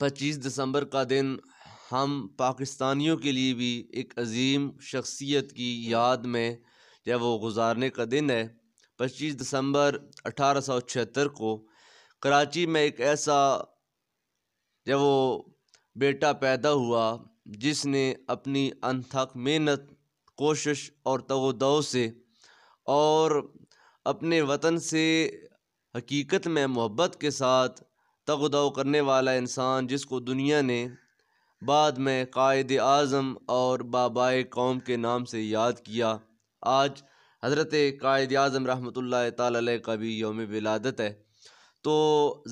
पच्चीस दिसंबर का दिन हम पाकिस्तानियों के लिए भी एक अजीम शख्सियत की याद में या वो गुजारने का दिन है पच्चीस दिसंबर अठारह सौ छिहत्तर को कराची में एक ऐसा जब वो बेटा पैदा हुआ जिसने अपनी अनथक मेहनत कोशिश और तगोदव से और अपने वतन से हकीकत में मोहब्बत के साथ तगदव करने वाला इंसान जिसको दुनिया ने बाद में कायद आज़म और बाबाए कौम के नाम से याद किया आज हज़रत कायद अज़म रहमत ला का भी योम विलादत है तो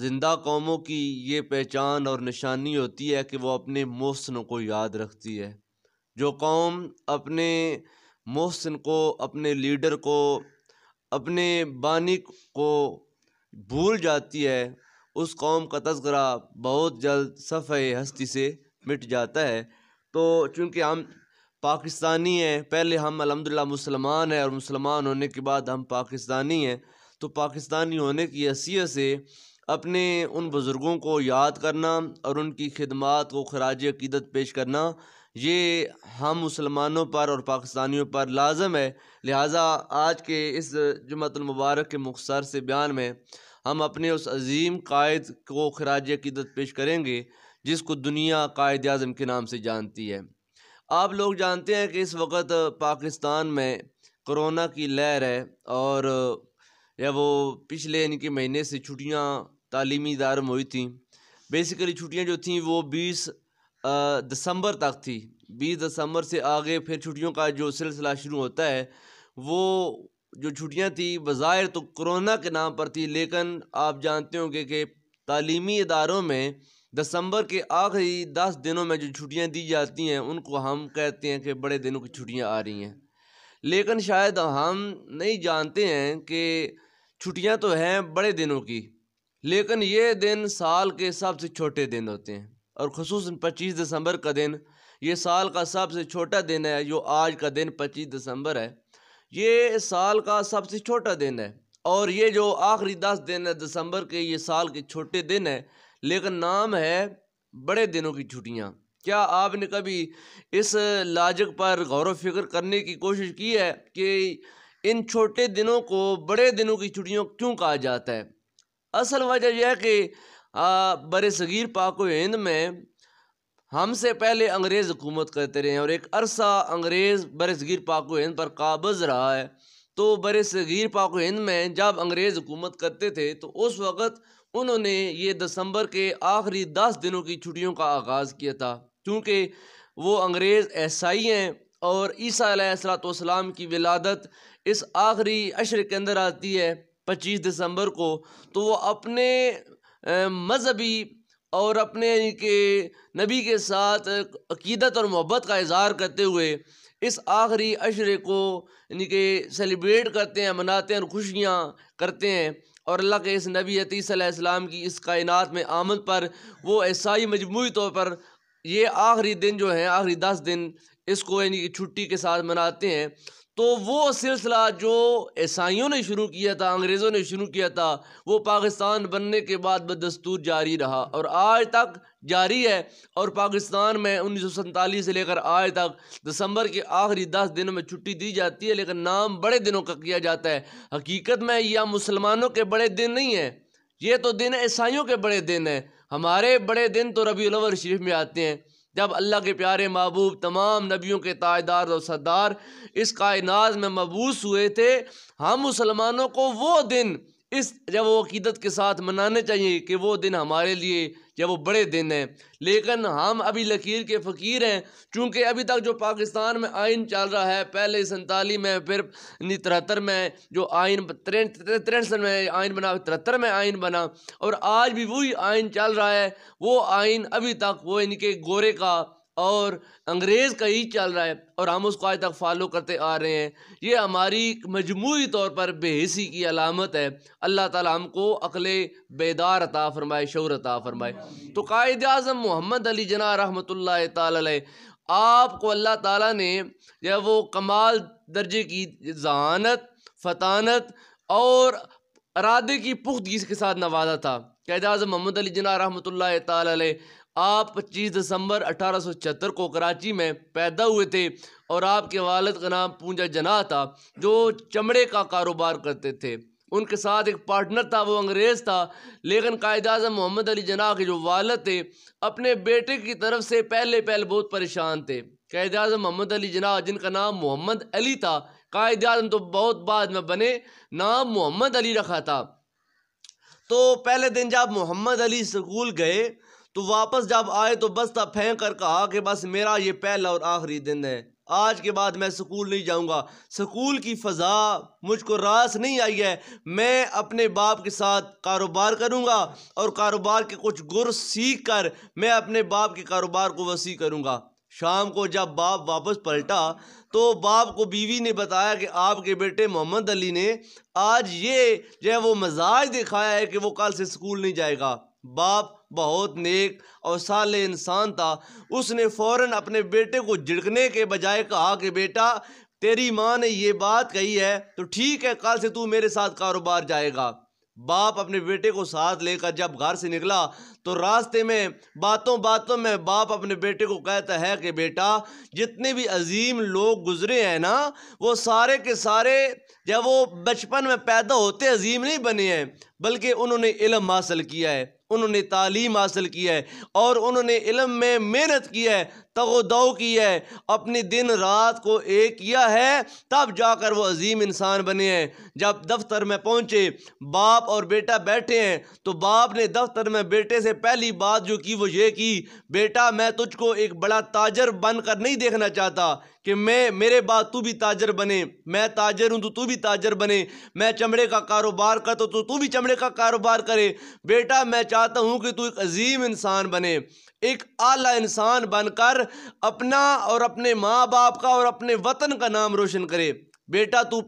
ज़िंदा कौमों की ये पहचान और निशानी होती है कि वो अपने मोहसिन को याद रखती है जो कौम अपने मोहसिन को अपने लीडर को अपने बानी को भूल जाती है उस कौम का तस्करा बहुत जल्द सफ़ हस्ती से मिट जाता है तो चूँकि हम पाकिस्तानी हैं पहले हम अलहमदिल्ला मुसलमान हैं और मुसलमान होने के बाद हम पाकिस्तानी हैं तो पाकिस्तानी होने की हैसियत से अपने उन बुज़ुर्गों को याद करना और उनकी खिदमत को खराज अकीदत पेश करना ये हम मुसलमानों पर और पाकिस्तानियों पर लाजम है लिहाजा आज के इस जुमतुलमबारक के मुखसर से बयान में हम अपने उस अजीम कायद को खराज अकीदत पेश करेंगे जिसको दुनिया कायद अजम के नाम से जानती है आप लोग जानते हैं कि इस वक्त पाकिस्तान में कोरोना की लहर है और या वो पिछले इनके महीने से छुट्टियाँ तालीमी दार में हुई थी बेसिकली छुट्टियाँ जो थीं वो बीस दिसंबर तक थी बीस दिसंबर से आगे फिर छुट्टियों का जो सिलसिला शुरू होता है वो जो छुट्टियाँ थी बज़ाहिर तो कोरोना के नाम पर थी लेकिन आप जानते होंगे कि तलीमी इदारों में दिसंबर के आखिरी दस दिनों में जो छुट्टियाँ दी जाती हैं उनको हम कहते हैं कि बड़े दिनों की छुट्टियाँ आ रही हैं लेकिन शायद हम नहीं जानते हैं कि छुट्टियाँ तो हैं बड़े दिनों की लेकिन ये दिन साल के सबसे छोटे दिन होते हैं और खसूस पच्चीस दिसंबर का दिन ये साल का सबसे छोटा दिन है जो आज का दिन पच्चीस दिसंबर है ये साल का सबसे छोटा दिन है और ये जो आखिरी दस दिन है दिसंबर के ये साल के छोटे दिन है लेकिन नाम है बड़े दिनों की छुट्टियाँ क्या आपने कभी इस लाजक पर गौर फिक्र करने की कोशिश की है कि इन छोटे दिनों को बड़े दिनों की छुट्टियों क्यों कहा जाता है असल वजह यह है कि बर सग़ीर हिंद में हमसे पहले अंग्रेज़ हुकूमत करते रहे और एक अरसा अंग्रेज़ बरसगीर पाक पाको हिंद पर काबज़ रहा है तो बरसगीर पाक पाको हिंद में जब अंग्रेज़ हुकूमत करते थे तो उस वक़्त उन्होंने ये दिसंबर के आखिरी दस दिनों की छुट्टियों का आगाज़ किया था क्योंकि वो अंग्रेज़ ऐसाई हैं और ईसीम की विलादत इस आखिरी अशर के अंदर आती है पच्चीस दिसंबर को तो वो अपने मज़हबी और अपने के नबी के साथ अकीदत और मोहब्बत का इजहार करते हुए इस आखिरी अशरे को यानी कि सेलिब्रेट करते हैं मनाते हैं और खुशियाँ करते हैं और अल्लाह के इस नबी अतीसम की इस कायनात में आमद पर वो ऐसा ही मजमू तौर पर ये आखिरी दिन जो है आखिरी दस दिन इसको यानी कि छुट्टी के साथ मनाते हैं तो वो सिलसिला जो ईसाइयों ने शुरू किया था अंग्रेज़ों ने शुरू किया था वो पाकिस्तान बनने के बाद बदस्तूर जारी रहा और आज तक जारी है और पाकिस्तान में उन्नीस से लेकर आज तक दिसंबर के आखिरी दस दिनों में छुट्टी दी जाती है लेकिन नाम बड़े दिनों का किया जाता है हकीकत में यह मुसलमानों के बड़े दिन नहीं हैं ये तो दिन ईसाइयों के बड़े दिन हैं हमारे बड़े दिन तो रबी शरीफ में आते हैं जब अल्लाह के प्यारे महबूब तमाम नबियों के तायदार और सरदार इस कायनात में मबूस हुए थे हम मुसलमानों को वो दिन इस जब वो अकीदत के साथ मनाने चाहिए कि वो दिन हमारे लिए जब वो बड़े दिन हैं लेकिन हम अभी लकीर के फ़कीर हैं चूँकि अभी तक जो पाकिस्तान में आइन चल रहा है पहले सन्तालीस में फिर तिहत्तर में जो आइन तिरसठ में आइन बना तिहत्तर में आइन बना और आज भी वही आइन चल रहा है वो आइन अभी तक वो इनके गोरे का और अंग्रेज़ का ही चल रहा है और हम उसको आज तक फॉलो करते आ रहे हैं ये हमारी मजमू तौर पर बेहसी की अलामत है अल्लाह ताला हमको अकल बेदार अता फ़रमाए शौर अता फ़रमाए तो कायद अजम मोहम्मद अली जना रहमत ला आपको अल्लाह ताला ने यह वो कमाल दर्जे की जहानत फतानत और अरादे की पुख्तगी के साथ नवाजा था कैद अजम मोहम्मद अली जना रहमत ला आप 25 दिसंबर अठारह को कराची में पैदा हुए थे और आपके वालद का नाम पूंजा जना था जो चमड़े का कारोबार करते थे उनके साथ एक पार्टनर था वो अंग्रेज़ था लेकिन कायद अजम मोहम्मद अली जना के जो वालद थे अपने बेटे की तरफ से पहले पहले बहुत परेशान थे कायद अजम मोहम्मद अली जना जिनका नाम मोहम्मद अली था कायद अजम तो बहुत बाद में बने नाम मोहम्मद अली रखा था तो पहले दिन जब मोहम्मद अली स्कूल गए तो वापस जब आए तो बस्ता फेंक कर कहा कि बस मेरा ये पहला और आखिरी दिन है आज के बाद मैं स्कूल नहीं जाऊंगा स्कूल की फ़ज़ा मुझको रास नहीं आई है मैं अपने बाप के साथ कारोबार करूंगा और कारोबार के कुछ गुर सीख कर मैं अपने बाप के कारोबार को वसी करूंगा शाम को जब बाप वापस पलटा तो बाप को बीवी ने बताया कि आपके बेटे मोहम्मद अली ने आज ये जो है वो मजाज दिखाया है कि वो कल से स्कूल नहीं जाएगा बाप बहुत नेक और साल इंसान था उसने फौरन अपने बेटे को झिड़कने के बजाय कहा कि बेटा तेरी माँ ने यह बात कही है तो ठीक है कल से तू मेरे साथ कारोबार जाएगा बाप अपने बेटे को साथ लेकर जब घर से निकला तो रास्ते में बातों बातों में बाप अपने बेटे को कहता है कि बेटा जितने भी अजीम लोग गुजरे हैं ना वो सारे के सारे जब वो बचपन में पैदा होते अजीम नहीं बने हैं बल्कि उन्होंने इलम हासिल किया है उन्होंने तालीम हासिल की है और उन्होंने इलम में मेहनत की है तगोदव की है अपने दिन रात को एक किया है तब जाकर वो अजीम इंसान बने हैं जब दफ्तर में पहुँचे बाप और बेटा बैठे हैं तो बाप ने दफ्तर में बेटे से पहली बात जो की वो ये कि बेटा मैं तुझको एक बड़ा ताजर बन कर नहीं देखना चाहता कि मैं मेरे बाद तू भी ताजर बने मैं ताजर हूँ तो तू भी ताजर बने मैं चमड़े का कारोबार कर तो तू भी चमड़े का कारोबार करे बेटा मैं चाहता हूँ कि तू एक अजीम इंसान बने एक आला इंसान बनकर अपना और अपने माँ बाप का और अपने वतन का नाम रोशन करे बेटा तू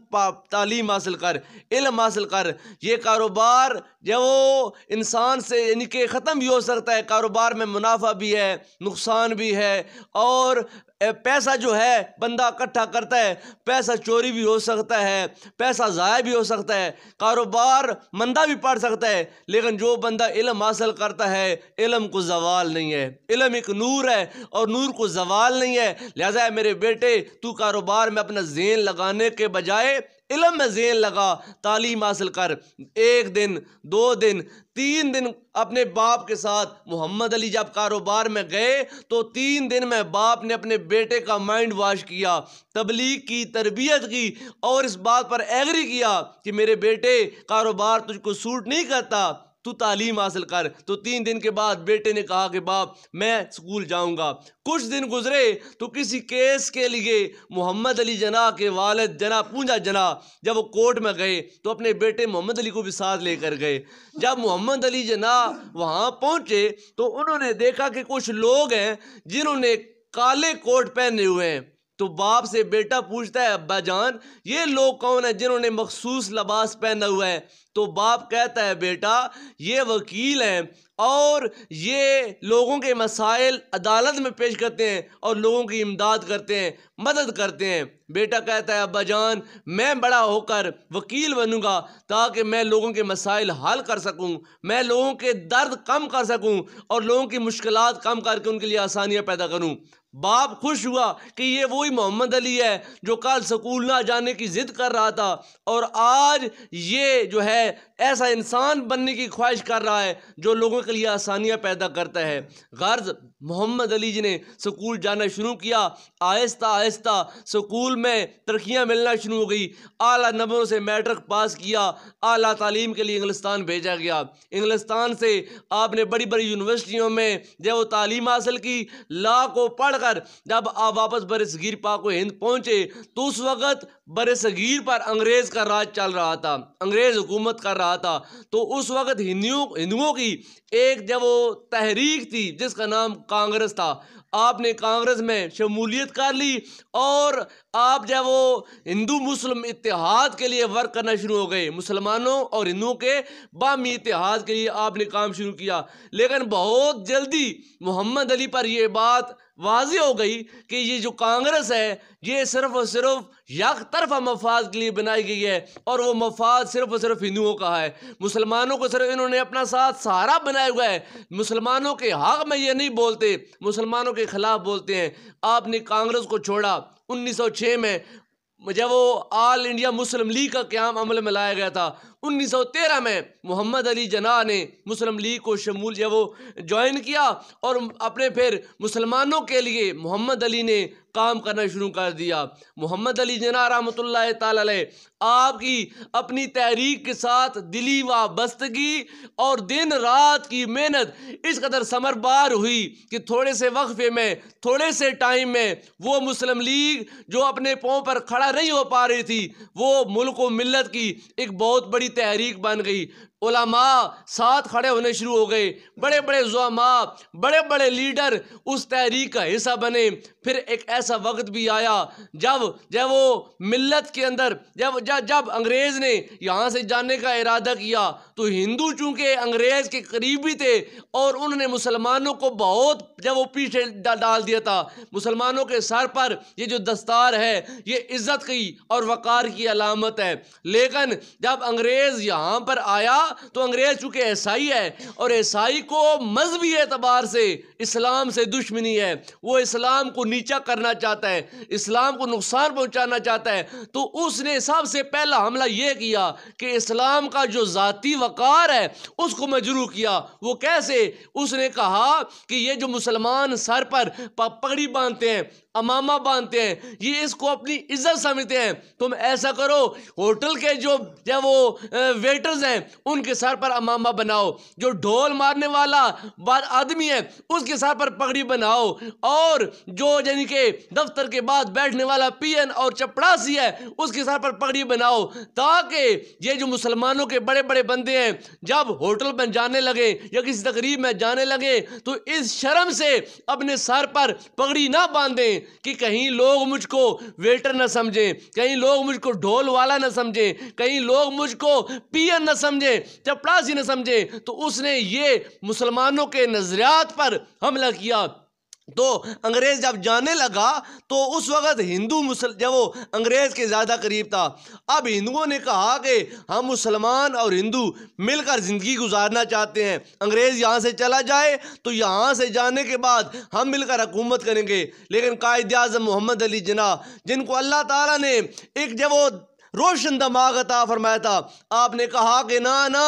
तालीम हासिल कर इल्म हासिल कर ये कारोबार जो वो इंसान से यानी कि ख़त्म भी हो सकता है कारोबार में मुनाफा भी है नुकसान भी है और पैसा जो है बंदा इकट्ठा करता है पैसा चोरी भी हो सकता है पैसा ज़ाया भी हो सकता है कारोबार मंदा भी पड़ सकता है लेकिन जो बंदा इलम हासिल करता है इलम को जवाल नहीं है इलम एक नूर है और नूर को जवाल नहीं है लिहाजा मेरे बेटे तू कारोबार में अपना जेन लगाने के बजाय इलम में जेल लगा तालीम हासिल कर एक दिन दो दिन तीन दिन अपने बाप के साथ मोहम्मद अली जब कारोबार में गए तो तीन दिन में बाप ने अपने बेटे का माइंड वॉश किया तबलीग की तरबियत की और इस बात पर एग्री किया कि मेरे बेटे कारोबार तुझको सूट नहीं करता तू तालीम हासिल कर तो तीन दिन के बाद बेटे ने कहा कि बाप मैं स्कूल जाऊंगा कुछ दिन गुजरे तो किसी केस के लिए मोहम्मद अली जना के वालद जना पूजा जना जब वो कोर्ट में गए तो अपने बेटे मोहम्मद अली को भी साथ लेकर गए जब मोहम्मद अली जना वहाँ पहुँचे तो उन्होंने देखा कि कुछ लोग हैं जिन्होंने काले कोट पहने हुए हैं तो बाप से बेटा पूछता है अब्बा जान ये लोग कौन है जिन्होंने मखसूस लबास पहना हुआ है तो बाप कहता है बेटा ये वकील हैं और ये लोगों के मसाइल अदालत में पेश करते हैं और लोगों की इमदाद करते हैं मदद करते हैं बेटा कहता है अब्बा जान मैं बड़ा होकर वकील बनूंगा ताकि मैं लोगों के मसाइल हल कर सकूं मैं लोगों के दर्द कम कर सकूं और लोगों की मुश्किल कम करके उनके लिए आसानियाँ पैदा करूं बाप खुश हुआ कि ये वही मोहम्मद अली है जो कल स्कूल ना जाने की ज़िद कर रहा था और आज ये जो है ऐसा इंसान बनने की ख्वाहिश कर रहा है जो लोगों के लिए आसानियाँ पैदा करता है गर्ज मोहम्मद अली जी ने स्कूल जाना शुरू किया आहिस्ता आहिस्ता स्कूल में तरक्याँ मिलना शुरू हो गई आला नंबरों से मैट्रिक पास किया आला तालीम के लिए इंग्लिस्तान भेजा गया इंग्लिस्तान से आपने बड़ी बड़ी यूनिवर्सिटियों में जब वो तालीम हासिल की लाखों पढ़ अगर जब आप वापस बर सगीर पाक हिंद पहुँचे तो उस वक़्त बर सगीर पर अंग्रेज़ का राज चल रहा था अंग्रेज़ हुकूमत कर रहा था तो उस वक़्त हिंदुओं हिंदुओं की एक जब वो तहरीक थी जिसका नाम कांग्रेस था आपने कांग्रेस में शमूलियत कर ली और आप जब वो हिंदू मुस्लिम इतिहाद के लिए वर्क करना शुरू हो गए मुसलमानों और हिंदुओं के बामी इतिहाद के लिए आपने काम शुरू किया लेकिन बहुत जल्दी मोहम्मद अली पर यह बात वाजी हो गई कि ये जो कांग्रेस है ये सिर्फ और सिर्फ यक तरफा मफाद के लिए बनाई गई है और वो मफाद सिर्फ और सिर्फ हिंदुओं का है मुसलमानों को सिर्फ इन्होंने अपना साथ सहारा बनाया हुआ है मुसलमानों के हक में ये नहीं बोलते मुसलमानों के खिलाफ बोलते हैं आपने कांग्रेस को छोड़ा 1906 में जब वो आल इंडिया मुस्लिम लीग का क्याम अमल में लाया गया था 1913 में मोहम्मद अली जना ने मुस्लिम लीग को शमूल जब वो ज्वाइन किया और अपने फिर मुसलमानों के लिए मोहम्मद अली ने काम करना शुरू कर दिया मोहम्मद अली जना रहा ताल आपकी अपनी तहरीक के साथ दिली वाबस्तगी और दिन रात की मेहनत इस कदर समरबार हुई कि थोड़े से वक्फे में थोड़े से टाइम में वो मुस्लिम लीग जो अपने पाँव पर खड़ा नहीं हो पा रही थी वो मुल्क व मिलत की एक बहुत बड़ी तहरीक बन गई उलामा साथ खड़े होने शुरू हो गए बड़े बड़े जुआमा बड़े बड़े लीडर उस तहरीक का हिस्सा बने फिर एक ऐसा वक्त भी आया जब जब वो मिलत के अंदर जब जब अच्छा जब अंग्रेज़ ने यहाँ से जाने का इरादा किया तो हिंदू चूंकि अंग्रेज़ के करीबी थे और उन्होंने मुसलमानों को बहुत जब वो पीछे डाल दिया था मुसलमानों के सर पर ये जो दस्तार है ये इज़्ज़त की और वक़ार की अलामत है लेकिन जब अंग्रेज़ यहाँ पर आया तो अंग्रेज़ चूंकि ईसाई है और ईसाई को मजहबी एतबार से इस्लाम से दुश्मनी है वो इस्लाम को नीचा करना चाहता है इस्लाम को नुकसान पहुँचाना चाहता है तो उसने सबसे सबसे पहला हमला यह किया कि इस्लाम का जो जाति वक़ार है उसको मजरू किया वो कैसे उसने कहा कि ये जो मुसलमान सर पर पगड़ी बांधते हैं अमामा बांधते हैं ये इसको अपनी इज्जत समझते हैं तुम ऐसा करो होटल के जो या वो वेटर्स हैं उनके सर पर अमामा बनाओ जो ढोल मारने वाला बाद आदमी है उसके सर पर पगड़ी बनाओ और जो यानी कि दफ्तर के बाद बैठने वाला पियन और चपड़ासी है उसके सर पर पगड़ी बनाओ ताकि ये जो मुसलमानों के बड़े बड़े बंदे हैं जब होटल में जाने लगे या किसी तकरीब में जाने लगे तो इस शर्म से अपने सर पर पगड़ी ना बांधें कि कहीं लोग मुझको वेटर न समझें कहीं लोग मुझको ढोल वाला न समझें कहीं लोग मुझको पियन न समझें चपड़ासी न समझें तो उसने ये मुसलमानों के नज़रियात पर हमला किया तो अंग्रेज़ जब जाने लगा तो उस वक़्त हिंदू मुसल जब वो अंग्रेज़ के ज़्यादा करीब था अब हिंदुओं ने कहा कि हम मुसलमान और हिंदू मिलकर ज़िंदगी गुजारना चाहते हैं अंग्रेज़ यहाँ से चला जाए तो यहाँ से जाने के बाद हम मिलकर हुकूमत करेंगे लेकिन कायद अजम मोहम्मद अली जना जिनको अल्लाह तला ने एक जब वो रोशन दमाग अता फरमाया था आपने कहा कि ना ना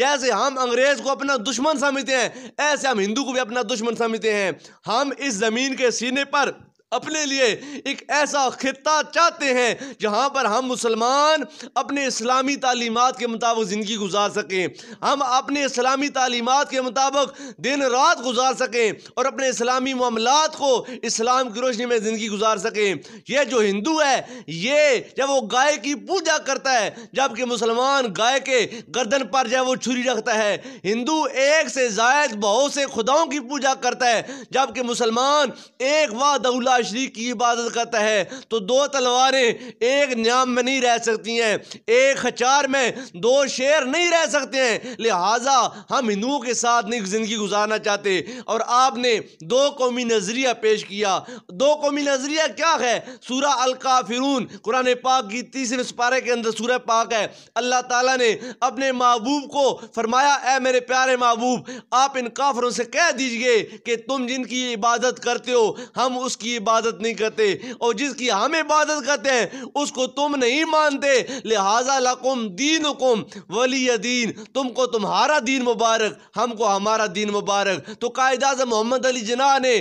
जैसे हम अंग्रेज को अपना दुश्मन समझते हैं ऐसे हम हिंदू को भी अपना दुश्मन समझते हैं हम इस ज़मीन के सीने पर अपने लिए एक ऐसा ख़त्ता चाहते हैं जहाँ पर हम मुसलमान अपने इस्लामी तालीमत के मुताबिक ज़िंदगी गुजार सकें हम अपने इस्लामी तालीमत के मुताबिक दिन रात गुजार सकें और अपने इस्लामी मामलात को इस्लाम की रोशनी में ज़िंदगी गुजार सकें यह जो हिंदू है ये जब वो गाय की पूजा करता है जबकि मुसलमान गाय के गर्दन पर जो वो छुरी रखता है हिंदू एक से जायद बहुत से खुदाओं की पूजा करता है जबकि मुसलमान एक वाह शरीक की इबादत करता है तो दो तलवारें एक न्याम में नहीं रह सकती हैं एक हचार में दो शेर नहीं रह सकते हैं लिहाजा हम हिंदुओं के साथ नहीं ज़िंदगी गुजारना चाहते और आपने दो कौमी नज़रिया पेश किया दो कौमी नज़रिया क्या है अलका अलकाफिरून कुरान पाक की तीसरे सपारे के अंदर सूर्य पाक है अल्लाह ताला ने अपने महबूब को फरमाया ए मेरे प्यारे महबूब आप इन काफरों से कह दीजिए कि तुम जिनकी इबादत करते हो हम उसकी इबादत इबादत नहीं करते और जिसकी हम इबादत करते हैं उसको तुम नहीं मानते लिहाजा लकुम दीन कुम वली दीन तुमको तुम्हारा दीन मुबारक हमको हमारा दीन मुबारक तो कायद अजम मोहम्मद अली जना ने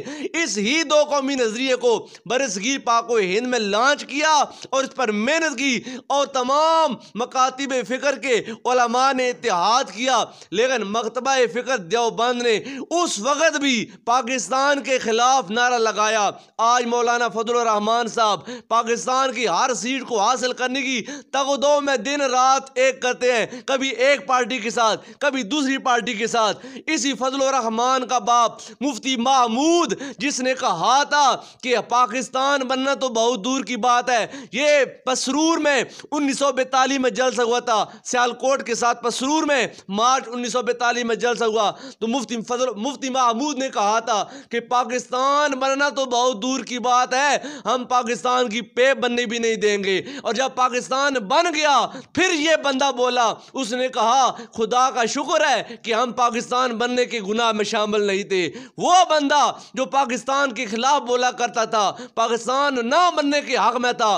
इस ही दो कौमी नज़रिए को बरसगी पाको हिंद में लॉन्च किया और इस पर मेहनत की और तमाम मकातब फ़िक्र के ओलमा ने इतिहाद किया लेकिन मकतबा फ़िक्र देवबंद ने उस वक़्त भी पाकिस्तान के ख़िलाफ़ नारा लगाया आज आज मौलाना फजल रहमान साहब पाकिस्तान की हर सीट को हासिल करने की तगदो में दिन रात एक करते हैं कभी एक पार्टी के साथ कभी दूसरी पार्टी के साथ इसी फजल रहमान का बाप मुफ्ती महमूद जिसने कहा था कि पाकिस्तान बनना तो बहुत दूर की बात है ये पसरूर में उन्नीस सौ बैतालीस में जलसा हुआ था सियालकोट के साथ पसरूर में मार्च उन्नीस सौ बैतालीस में जलसा हुआ तो मुफ्ती फजल मुफ्ती महमूद ने कहा था कि पाकिस्तान बनना तो बहुत दूर दूर की बात है हम पाकिस्तान की पे बनने भी नहीं देंगे और जब पाकिस्तान बन गया फिर ये बंदा बोला उसने कहा खुदा का शुक्र है कि हम पाकिस्तान बनने के गुनाह में शामिल नहीं थे वो बंदा जो पाकिस्तान के खिलाफ बोला करता था पाकिस्तान ना बनने के हक में था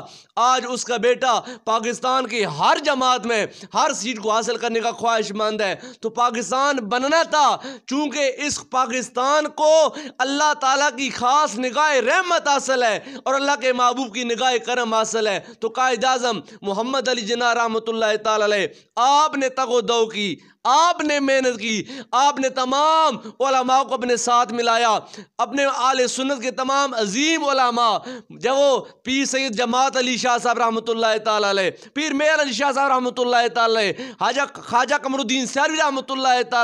आज उसका बेटा पाकिस्तान की हर जमात में हर सीट को हासिल करने का ख्वाहिशमंद है तो पाकिस्तान बनना था चूंकि इस पाकिस्तान को अल्लाह ताला की खास निगाह रहमत रहमत हासिल है और अल्लाह के महबूब की निगाह करम हासिल है तो कायद अजम मोहम्मद अली जना रहमत आपने तगो दो की आपने मेहनत की आपने तमाम ओलामा को अपने साथ मिलाया अपने आल सुन्नत के तमाम अजीम ओलामा जब वो पीर सैद जमात अली शाह साहब रहमत पीर मेयर अली शाह साहब रहमत हाजा ख्वाजा कमरुद्दीन सैरवी रहमत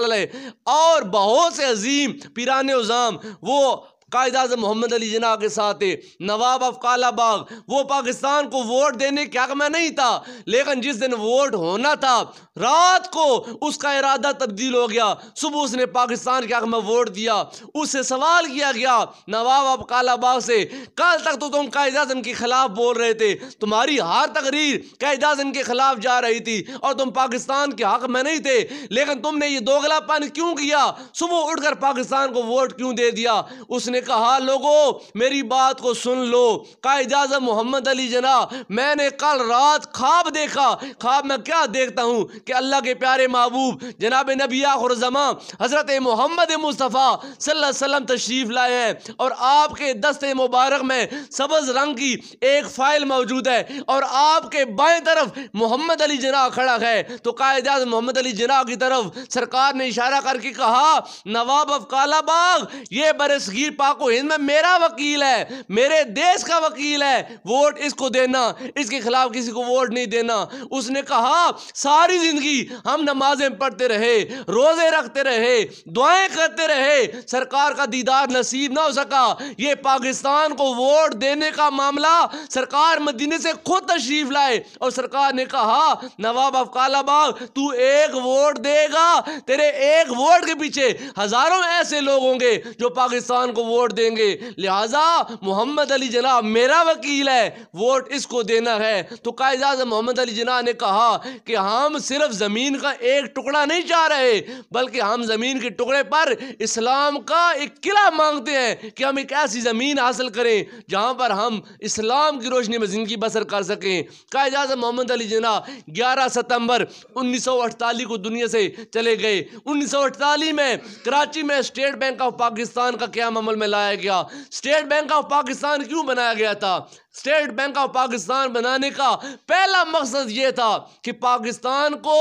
और बहुत से अजीम पीरान उज़ाम वो कायद अजम मोहम्मद अली जना के साथ नवाब ऑफ काला बाग वो पाकिस्तान को वोट देने के हक में नहीं था लेकिन जिस दिन वोट होना था रात को उसका इरादा तब्दील हो गया सुबह उसने पाकिस्तान के हक में वोट दिया उससे सवाल किया गया नवाब काला कालाबाग से कल तक तो तुम कायद अजम के ख़िलाफ़ बोल रहे थे तुम्हारी हर तकरीर कायद अजम के ख़िलाफ़ जा रही थी और तुम पाकिस्तान के हक में नहीं थे लेकिन तुमने ये दोगलापन क्यों किया सुबह उठकर पाकिस्तान को वोट क्यों दे दिया उसने मैंने कहा लोगों मेरी बात को सुन लो कायद अजम मोहम्मद अली जना मैंने कल रात ख्वाब देखा ख्वाब में क्या देखता हूँ कि अल्लाह के प्यारे महबूब जनाब नबी आखरजमा हज़रत मोहम्मद मुस्तफ़ा सल्लम तशरीफ़ लाए हैं और आपके दस्ते मुबारक में सब्ज़ रंग की एक फ़ाइल मौजूद है और आपके बाएँ तरफ मोहम्मद अली जना खड़ा है तो कायद अजम मोहम्मद अली जना की तरफ सरकार ने इशारा करके कहा नवाब अफ काला बाग ये बरसगीर पा को हिंद में मेरा वकील है मेरे देश का वकील है वोट इसको देना इसके खिलाफ किसी को वोट नहीं देना उसने कहा सारी जिंदगी हम नमाजें पढ़ते रहे रोजे रखते रहे दुआएं करते रहे सरकार का दीदार नसीब ना हो सका ये पाकिस्तान को वोट देने का मामला सरकार मदीने से खुद तशरीफ लाए और सरकार ने कहा नवाब अफ काला तू एक वोट देगा तेरे एक वोट के पीछे हजारों ऐसे लोग होंगे जो पाकिस्तान को वोट वोट देंगे लिहाजा मोहम्मद अली जना मेरा वकील है वोट इसको देना है तो कायजाज मोहम्मद अली जना ने कहा कि हम सिर्फ ज़मीन का एक टुकड़ा नहीं चाह रहे बल्कि हम ज़मीन के टुकड़े पर इस्लाम का एक किला मांगते हैं कि हम एक ऐसी ज़मीन हासिल करें जहाँ पर हम इस्लाम की रोशनी में ज़िंदगी बसर कर सकें कायजाज मोहम्मद अली जना ग्यारह सितम्बर उन्नीस सौ अड़तालीस को दुनिया से चले गए उन्नीस सौ अड़तालीस में कराची में स्टेट बैंक ऑफ पाकिस्तान का क्या अमल में लाया गया स्टेट बैंक ऑफ पाकिस्तान क्यों बनाया गया था स्टेट बैंक ऑफ पाकिस्तान बनाने का पहला मकसद ये था कि पाकिस्तान को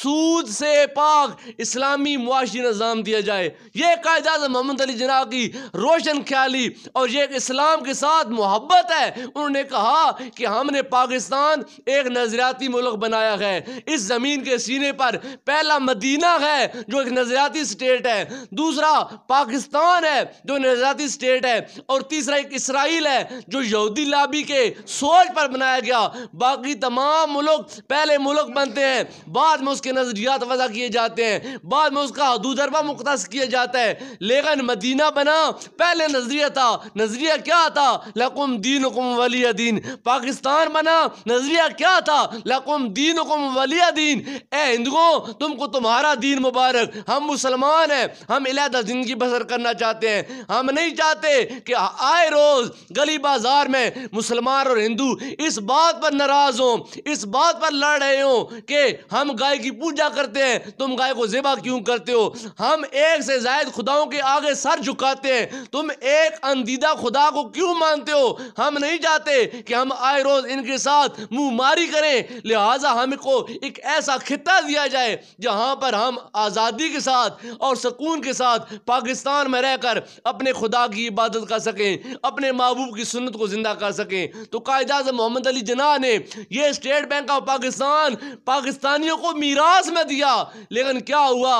सूद से पाक इस्लामी मुआशी निज़ाम दिया जाए ये कायदाज मोहम्मद अली जना की रोशन ख्याली और ये इस्लाम के साथ मोहब्बत है उन्होंने कहा कि हमने पाकिस्तान एक नज़रियाती मुल्क बनाया है इस ज़मीन के सीने पर पहला मदीना है जो एक नज़रियाती स्टेट है दूसरा पाकिस्तान है जो नज़रियाती स्टेट है और तीसरा एक इसराइल है जो यहूदी कामयाबी के सोच पर बनाया गया बाकी तमाम मुल्क पहले मुल्क बनते हैं बाद में उसके नज़रियात वज़ा किए जाते हैं बाद में उसका हदूदरबा मुख्त किया जाता है लेकिन मदीना बना पहले नज़रिया था नज़रिया क्या था लकुम दीन वलिया दीन पाकिस्तान बना नज़रिया क्या था लकुम दीन वलिया दीन ए हिंदुओं तुमको तुम्हारा दीन मुबारक हम मुसलमान हैं हम इलादा ज़िंदगी बसर करना चाहते हैं हम नहीं चाहते कि आए रोज़ गली बाज़ार में मुसलमान और हिंदू इस बात पर नाराज़ हों इस बात पर लड़ रहे हों कि हम गाय की पूजा करते हैं तुम गाय को ज़िबा क्यों करते हो हम एक से जायद खुदाओं के आगे सर झुकाते हैं तुम एक अनदीदा खुदा को क्यों मानते हो हम नहीं चाहते कि हम आए रोज़ इनके साथ मुँह मारी करें लिहाजा हमको एक ऐसा खिता दिया जाए जहाँ पर हम आज़ादी के साथ और सुकून के साथ पाकिस्तान में रहकर अपने खुदा की इबादत कर सकें अपने महबूब की सुन्नत को ज़िंदा कर सकें तो कायद अजम मोहम्मद अली जना ने यह स्टेट बैंक ऑफ पाकिस्तान पाकिस्तानियों को मीरास में दिया लेकिन क्या हुआ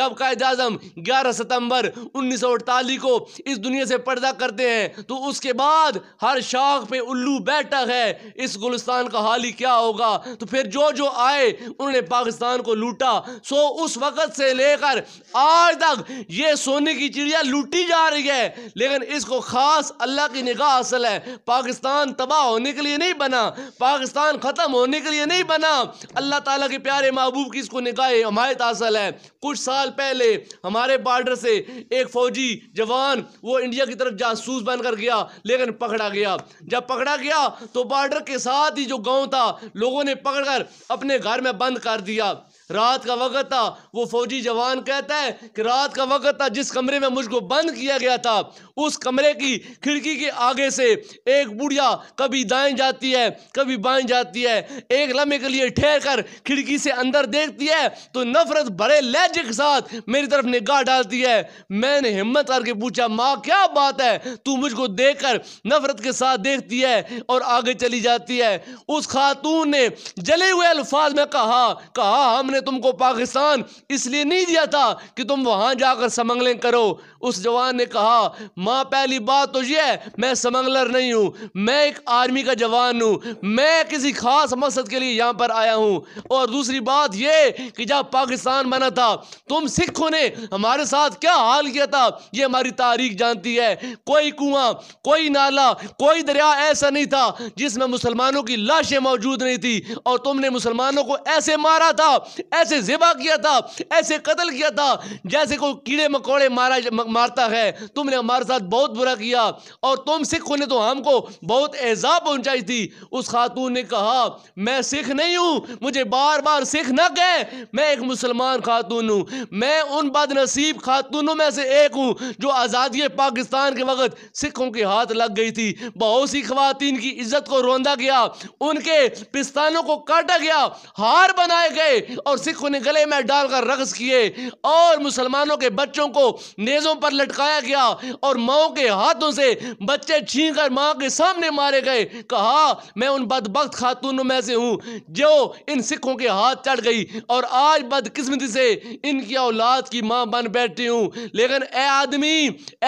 जब कायद अजम ग्यारह सितम्बर उन्नीस सौ अड़तालीस को इस दुनिया से पर्दा करते हैं तो उसके बाद हर शाख पे उल्लू बैठक है इस गुलस्तान का हाल ही क्या होगा तो फिर जो जो आए उन्होंने पाकिस्तान को लूटा सो उस वक़्त से लेकर आज तक ये सोने की चिड़िया लूटी जा रही है लेकिन इसको ख़ास अल्लाह की निगाह असल है पाकिस्तान पाकिस्तान तबाह होने के लिए नहीं बना पाकिस्तान ख़त्म होने के लिए नहीं बना अल्लाह ताला के प्यारे महबूब की इसको निकाय हमायत हासिल है कुछ साल पहले हमारे बॉर्डर से एक फ़ौजी जवान वो इंडिया की तरफ जासूस बनकर गया लेकिन पकड़ा गया जब पकड़ा गया तो बॉर्डर के साथ ही जो गाँव था लोगों ने पकड़ अपने घर में बंद कर दिया रात का वक्त था वो फौजी जवान कहता है कि रात का वक्त था जिस कमरे में मुझको बंद किया गया था उस कमरे की खिड़की के आगे से एक बुढ़िया कभी दाएं जाती है कभी बाएं जाती है एक लम्हे के लिए ठहर कर खिड़की से अंदर देखती है तो नफरत भरे लहजे के साथ मेरी तरफ निगाह डालती है मैंने हिम्मत करके पूछा माँ क्या बात है तू मुझको देख कर नफरत के साथ देखती है और आगे चली जाती है उस खातून ने जले हुए अल्फाज में कहा कहा हमने ने तुमको पाकिस्तान इसलिए नहीं दिया था कि तुम वहां जाकर समंगलें करो उस जवान ने कहा माँ पहली बात तो यह है मैं समंगलर नहीं हूँ मैं एक आर्मी का जवान हूँ मैं किसी खास मकसद के लिए यहाँ पर आया हूँ और दूसरी बात यह कि जब पाकिस्तान बना था तुम सिखों ने हमारे साथ क्या हाल किया था ये हमारी तारीख जानती है कोई कुआं कोई नाला कोई दरिया ऐसा नहीं था जिसमें मुसलमानों की लाशें मौजूद नहीं थी और तुमने मुसलमानों को ऐसे मारा था ऐसे ज़िबा किया था ऐसे कत्ल किया था जैसे कोई कीड़े मकोड़े मारा मारता है तुमने हमारे साथ बहुत बुरा किया और तुम सिख होने तो हमको बहुत एजाब पहुंचाई थी उस खातून ने कहा मैं सिख नहीं हूं मुझे बार बार सिख न कहे मैं एक मुसलमान खातून हूं मैं उन बदनसीब खातूनों में से एक हूं जो आज़ादी पाकिस्तान के वक्त सिखों के हाथ लग गई थी बहुत सी खातन की इज्जत को रोंदा गया उनके पिस्तानों को काटा गया हार बनाए गए और और सिखों ने गले में डालकर रक्स किए और मुसलमानों के बच्चों को नेज़ों पर लटकाया गया और माओ के हाथों से बच्चे छीन कर माँ के सामने मारे गए कहा मैं उन बदबक खातूनों में से हूँ जो इन सिखों के हाथ चढ़ गई और आज बदकिस्मती से इनकी औलाद की माँ बन बैठी हूँ लेकिन ए आदमी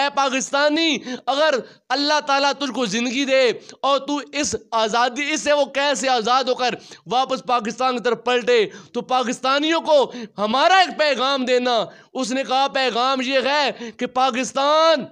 ए पाकिस्तानी अगर अल्लाह ताला तुझको ज़िंदगी दे और तू इस आज़ादी इससे वो कैसे आज़ाद होकर वापस पाकिस्तान की तरफ पलटे तो पाकिस्तान पाकिस्तानियों को हमारा एक पैगाम देना उसने कहा पैगाम ये है कि पाकिस्तान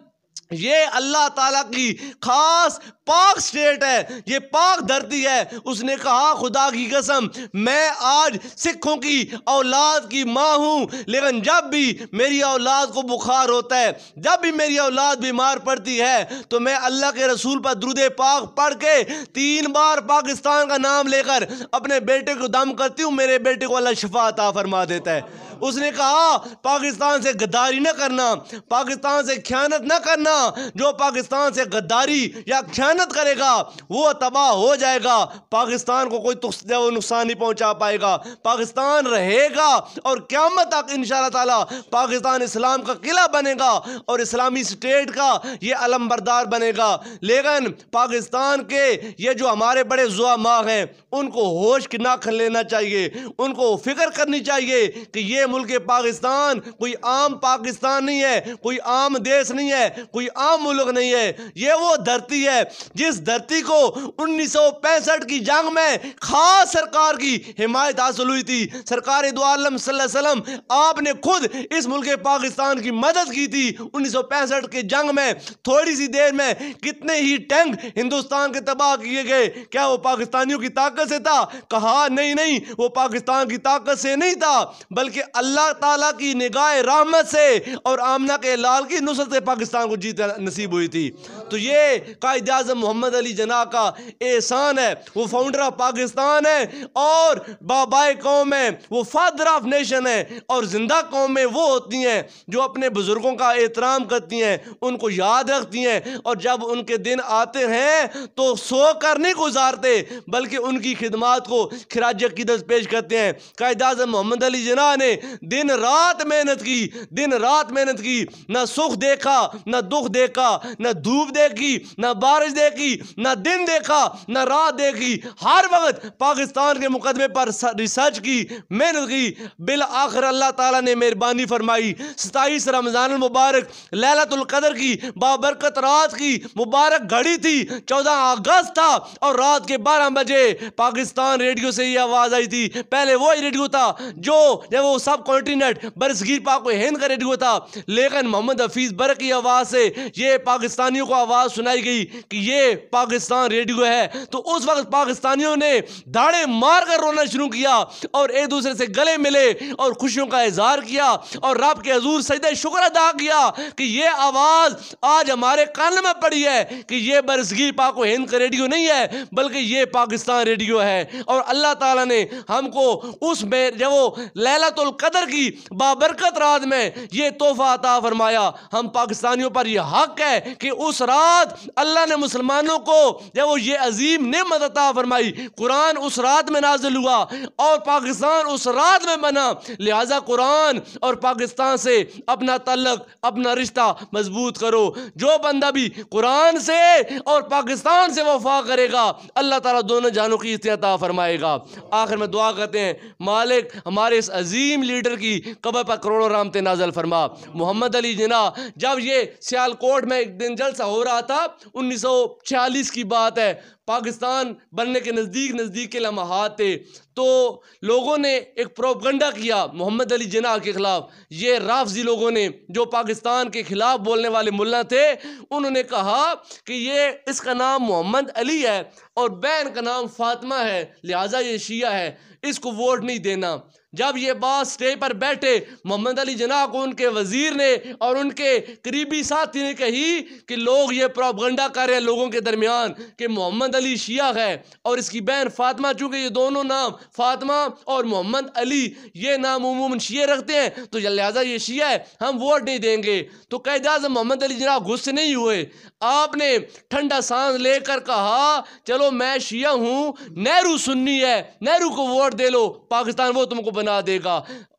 ये अल्लाह ताला की ख़ास पाक स्टेट है ये पाक धरती है उसने कहा खुदा की कसम मैं आज सिखों की औलाद की माँ हूँ लेकिन जब भी मेरी औलाद को बुखार होता है जब भी मेरी औलाद बीमार पड़ती है तो मैं अल्लाह के रसूल पर द्रुद पाक पढ़ के तीन बार पाकिस्तान का नाम लेकर अपने बेटे को दम करती हूँ मेरे बेटे को अल्लाह शफा अता फरमा देता है उसने कहा पाकिस्तान से गद्दारी न करना पाकिस्तान से ख्यानत न करना जो पाकिस्तान से गद्दारी या मेहनत करेगा वो तबाह हो जाएगा पाकिस्तान को कोई नुकसान नहीं पहुँचा पाएगा पाकिस्तान रहेगा और क्या तक इन ताला पाकिस्तान इस्लाम का किला बनेगा और इस्लामी स्टेट का ये अलमबरदार बनेगा लेकिन पाकिस्तान के ये जो हमारे बड़े जुआ जुआमा हैं उनको होश की ना कर लेना चाहिए उनको फिक्र करनी चाहिए कि ये मुल्क पाकिस्तान कोई आम पाकिस्तान नहीं है कोई आम देश नहीं है कोई आम मुल्क नहीं है ये वो धरती है जिस धरती को उन्नीस की जंग में खास सरकार की हिमायत हासिल हुई थी सरकार सल्लम आपने खुद इस मुल्क पाकिस्तान की मदद की थी उन्नीस के जंग में थोड़ी सी देर में कितने ही टैंक हिंदुस्तान के तबाह किए गए क्या वो पाकिस्तानियों की ताकत से था कहा नहीं नहीं वो पाकिस्तान की ताकत से नहीं था बल्कि अल्लाह ताला की निगाह रहमत से और आमना के लाल की नुसरत से पाकिस्तान को जीत नसीब हुई थी तो ये कायद मोहम्मद अली जना का एहसान है वो फाउंडर ऑफ पाकिस्तान है और बाबा कौम है वो फादर ऑफ नेशन है और ज़िंदा कौमें वो होती हैं जो अपने बुज़ुर्गों का एहतराम करती हैं उनको याद रखती हैं और जब उनके दिन आते हैं तो सो कर नहीं गुजारते बल्कि उनकी खिदमत को खराज अकीदत पेश करते हैं कायद अजम मोहम्मद अली जना ने दिन रात मेहनत की दिन रात मेहनत की ना सुख देखा ना दुख देखा ना धूप देखी ना बारिश देखी देखी ना दिन देखा ना रात देखी हर वक्त पाकिस्तान के मुकदमे पर रिसर्च की मेहनत की बिल आखिर अल्लाह ताला ने मेहरबानी फरमाई सताईस रमज़ान मुबारक की बाबरकत रात की मुबारक घड़ी थी चौदह अगस्त था और रात के बारह बजे पाकिस्तान रेडियो से ये आवाज़ आई थी पहले वही रेडियो था जो जब वो सब कॉन्टीनेंट बरसगीर पाक हिंद का रेडियो था लेकिन मोहम्मद हफीज़ बर की आवाज़ से ये पाकिस्तानियों को आवाज़ सुनाई गई कि ये ये पाकिस्तान रेडियो है तो उस वक्त पाकिस्तानियों ने दाड़े मार कर रोना शुरू किया और एक दूसरे से गले मिले और खुशियों का इजहार किया और रब के हजूर सजद शुक्र अदा किया कि ये आवाज़ आज हमारे कान में पड़ी है कि ये बरसगी पाको हिंद का रेडियो नहीं है बल्कि ये पाकिस्तान रेडियो है और अल्लाह ताला ने हमको उस जब वो लैलतुल कदर की बाबरकत रात में ये तोहफा अता फरमाया हम पाकिस्तानियों पर यह हक है कि उस रात अल्लाह ने मुस्लिम मुसलमानों को जब वो ये अजीम नमत अता फरमाई कुरान उस रात में नाजिल हुआ और पाकिस्तान उस रात में बना लिहाजा कुरान और पाकिस्तान से अपना तलक अपना रिश्ता मजबूत करो जो बंदा भी कुरान से और पाकिस्तान से वफा करेगा अल्लाह ताला दोनों जानों की अता फरमाएगा आखिर में दुआ करते हैं मालिक हमारे इस अजीम लीडर की कब्र पर करोड़ों राम नाजल फरमा मोहम्मद अली जिना जब ये सियालकोट में एक दिन जलसा हो रहा था उन्नीस सौ 40 की बात है पाकिस्तान बनने के नज़दीक नज़दीक के लम्हा थे तो लोगों ने एक प्रोपगंडा किया मोहम्मद अली जनाह के ख़िलाफ़ ये राफजी लोगों ने जो पाकिस्तान के ख़िलाफ़ बोलने वाले मुल्ला थे उन्होंने कहा कि ये इसका नाम मोहम्मद अली है और बैन का नाम फातमा है लिहाजा ये शिया है इसको वोट नहीं देना जब ये बात स्टेज पर बैठे मोहम्मद अली जना को उनके वजीर ने और उनके करीबी साथी ने कही कि लोग ये प्रोपगंडा कर रहे हैं लोगों के दरमियान कि मोहम्मद मोहम्मद अली शिया है और इसकी बहन फातिमा चूँकि ये दोनों नाम फातिमा और मोहम्मद अली ये नाम उमूमन शिया रखते हैं तो लिहाजा ये शिया है हम वोट नहीं देंगे तो कैद अजम मोहम्मद अली जनाब गुस्से नहीं हुए आपने ठंडा सांस लेकर कहा चलो मैं शिया हूँ नेहरू सुन्नी है नेहरू को वोट दे लो पाकिस्तान वो तुमको बना देगा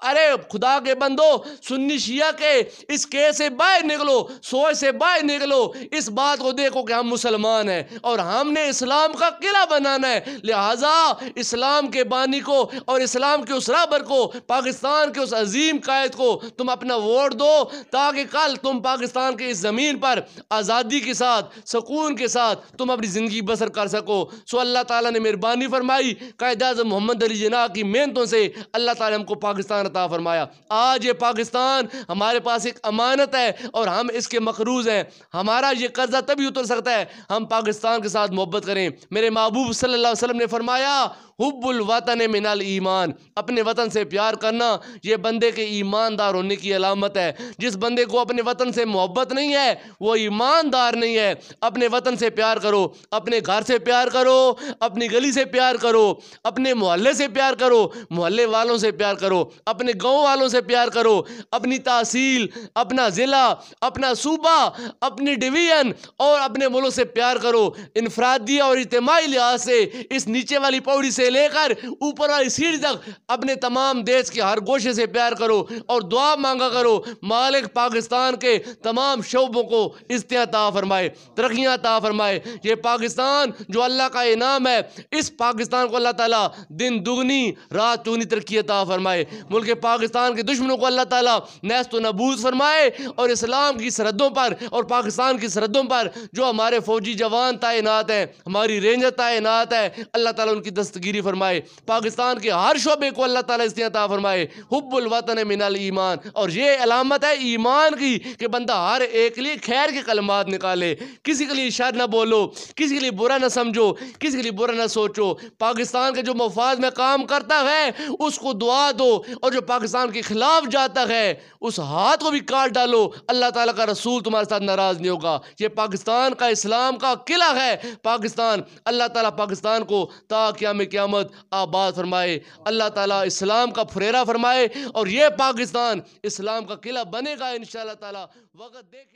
अरे खुदा के बंदो सुन्नी शिया के इस केस से बाहर निकलो सोच से बाहर निकलो इस बात को देखो कि हम मुसलमान हैं और हमने इस इस्लाम का किला बनाना है लिहाजा इस्लाम के बानी को और इस्लाम के उस राबर को पाकिस्तान के उस अजीम कायद को तुम अपना वोट दो ताकि कल तुम पाकिस्तान के इस ज़मीन पर आज़ादी के साथ सुकून के साथ तुम अपनी ज़िंदगी बसर कर सको सो अल्लाह ताला ने मेहरबानी फरमाई कायद अजम मोहम्मद अली जना की मेहनतों से अल्लाह ताला हमको पाकिस्तान अता फरमाया आज ये पाकिस्तान हमारे पास एक अमानत है और हम इसके मकरूज़ हैं हमारा ये कर्जा तभी उतर सकता है हम पाकिस्तान के साथ मोहब्बत करें करें मेरे महबूब सल्लल्लाहु अलैहि वसल्लम ने फरमाया हब्बुल वतन मिनल ईमान अपने वतन से प्यार करना ये बंदे के ईमानदार होने की अलामत है जिस बंदे को अपने वतन से मोहब्बत नहीं है वो ईमानदार नहीं है अपने वतन से प्यार करो अपने घर से प्यार करो अपनी गली से प्यार करो अपने मोहल्ले से प्यार करो मोहल्ले वालों से प्यार करो अपने गाँव वालों से प्यार करो अपनी तहसील अपना ज़िला अपना सूबा अपनी डिवीज़न और अपने मुल्क से प्यार करो इनफरादी और इज्तमाही लिहाज से इस नीचे वाली पौड़ी से से लेकर ऊपर वाली सीढ़ी तक अपने तमाम देश के हर गोशे से प्यार करो और दुआ मांगा करो मालिक पाकिस्तान के तमाम शोबों को इस्तेता फरमाए तरक्याँ ता फरमाए ये पाकिस्तान जो अल्लाह का इनाम है इस पाकिस्तान को अल्लाह ताला दिन दुगनी रात चुगनी तरक्की ता फरमाए मुल्क पाकिस्तान के दुश्मनों को अल्लाह ताला व नबूज फरमाए और इस्लाम की सरहदों पर और पाकिस्तान की सरहदों पर जो हमारे फौजी जवान तैनात हैं हमारी रेंजर तैनात है अल्लाह ताला उनकी दस्तगिरी तशरी फरमाए पाकिस्तान के हर शोबे को अल्लाह ताला इसने अता फरमाए हब्बुल वतन मिनल ईमान और ये अलामत है ईमान की कि बंदा हर एक के लिए खैर के कलमात निकाले किसी के लिए शर ना बोलो किसी के लिए बुरा ना समझो किसी के लिए बुरा ना सोचो पाकिस्तान के जो मफाद में काम करता है उसको दुआ दो और जो पाकिस्तान के खिलाफ जाता है उस हाथ को भी काट डालो अल्लाह ताला का रसूल तुम्हारे साथ नाराज़ नहीं होगा ये पाकिस्तान का इस्लाम का किला है पाकिस्तान अल्लाह ताला पाकिस्तान को ता क्या में क्या क़्यामत आबाद फरमाए अल्लाह ताला इस्लाम का फुरेरा फरमाए और ये पाकिस्तान इस्लाम का किला बनेगा इन शाह तक देखें